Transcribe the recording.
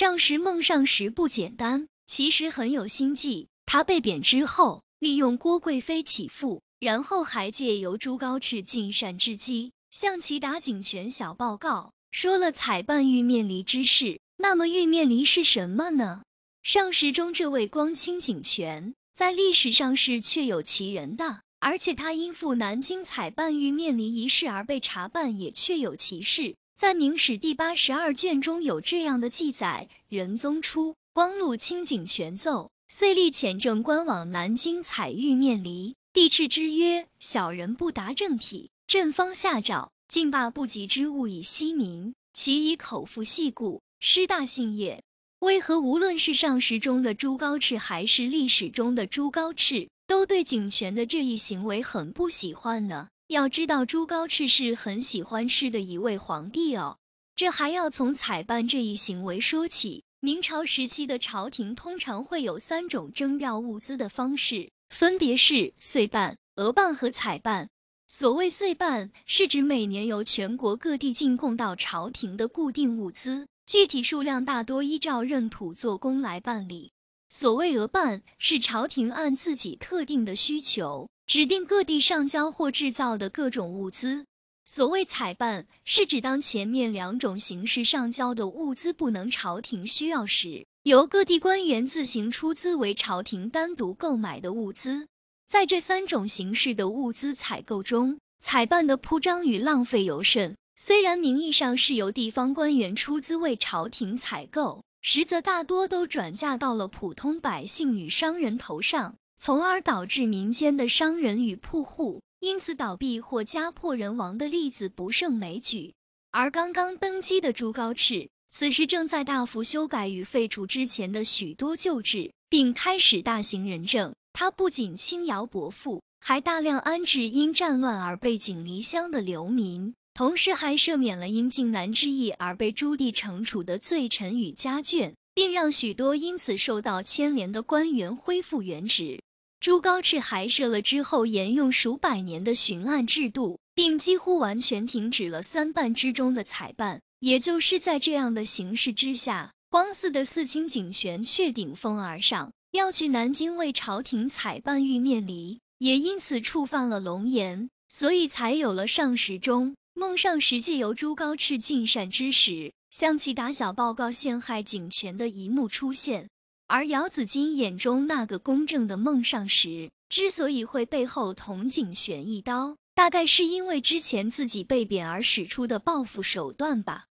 上时梦上时不简单，其实很有心计。他被贬之后，利用郭贵妃起复，然后还借由朱高炽进善之机，向其打井泉小报告，说了采办玉面梨之事。那么，玉面梨是什么呢？上时中这位光清景泉，在历史上是确有其人的，而且他因赴南京采办玉面梨一事而被查办，也确有其事。在《明史》第八十二卷中有这样的记载：仁宗初，光禄卿景全奏，遂立遣正官往南京采玉面梨。帝斥之曰：“小人不达正体，朕方下诏竟罢不及之物以息民，其以口腹细故失大信也。”为何无论是上时中的朱高炽，还是历史中的朱高炽，都对景全的这一行为很不喜欢呢？要知道朱高炽是很喜欢吃的一位皇帝哦，这还要从采办这一行为说起。明朝时期的朝廷通常会有三种征调物资的方式，分别是岁办、额办和采办。所谓岁办，是指每年由全国各地进贡到朝廷的固定物资，具体数量大多依照任土做工来办理。所谓额办，是朝廷按自己特定的需求。指定各地上交或制造的各种物资，所谓采办，是指当前面两种形式上交的物资不能朝廷需要时，由各地官员自行出资为朝廷单独购买的物资。在这三种形式的物资采购中，采办的铺张与浪费尤甚。虽然名义上是由地方官员出资为朝廷采购，实则大多都转嫁到了普通百姓与商人头上。从而导致民间的商人与铺户因此倒闭或家破人亡的例子不胜枚举。而刚刚登基的朱高炽此时正在大幅修改与废除之前的许多旧制，并开始大行仁政。他不仅轻徭薄赋，还大量安置因战乱而背井离乡的流民，同时还赦免了因靖难之役而被朱棣惩处的罪臣与家眷，并让许多因此受到牵连的官员恢复原职。朱高炽还设了之后沿用数百年的巡案制度，并几乎完全停止了三办之中的采办。也就是在这样的形势之下，光四的四清警权却顶风而上，要去南京为朝廷采办玉面梨，也因此触犯了龙颜，所以才有了上时中梦上时计由朱高炽进膳之时向其打小报告陷害警权的一幕出现。而姚子衿眼中那个公正的孟尚时，之所以会背后捅景玄一刀，大概是因为之前自己被贬而使出的报复手段吧。